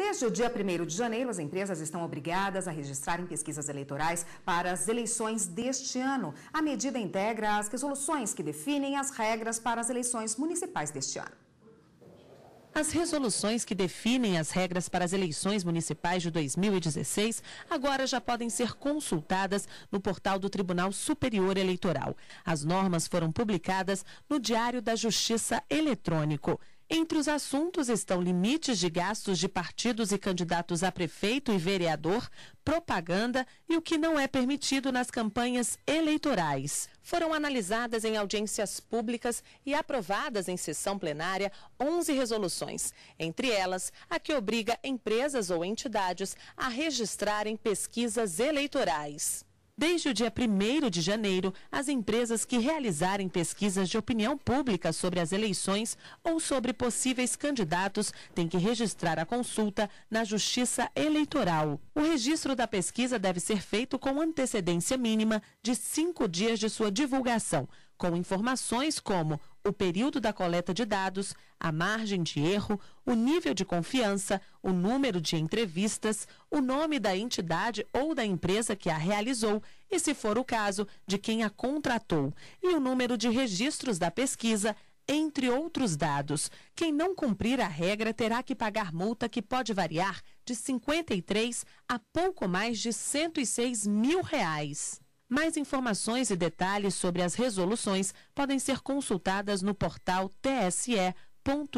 Desde o dia 1 de janeiro, as empresas estão obrigadas a registrar em pesquisas eleitorais para as eleições deste ano. A medida integra as resoluções que definem as regras para as eleições municipais deste ano. As resoluções que definem as regras para as eleições municipais de 2016 agora já podem ser consultadas no portal do Tribunal Superior Eleitoral. As normas foram publicadas no Diário da Justiça Eletrônico. Entre os assuntos estão limites de gastos de partidos e candidatos a prefeito e vereador, propaganda e o que não é permitido nas campanhas eleitorais. Foram analisadas em audiências públicas e aprovadas em sessão plenária 11 resoluções, entre elas a que obriga empresas ou entidades a registrarem pesquisas eleitorais. Desde o dia 1 de janeiro, as empresas que realizarem pesquisas de opinião pública sobre as eleições ou sobre possíveis candidatos têm que registrar a consulta na Justiça Eleitoral. O registro da pesquisa deve ser feito com antecedência mínima de cinco dias de sua divulgação, com informações como o período da coleta de dados, a margem de erro, o nível de confiança, o número de entrevistas, o nome da entidade ou da empresa que a realizou e, se for o caso, de quem a contratou, e o número de registros da pesquisa, entre outros dados. Quem não cumprir a regra terá que pagar multa que pode variar de 53 a pouco mais de 106 mil reais. Mais informações e detalhes sobre as resoluções podem ser consultadas no portal tse.jus.br.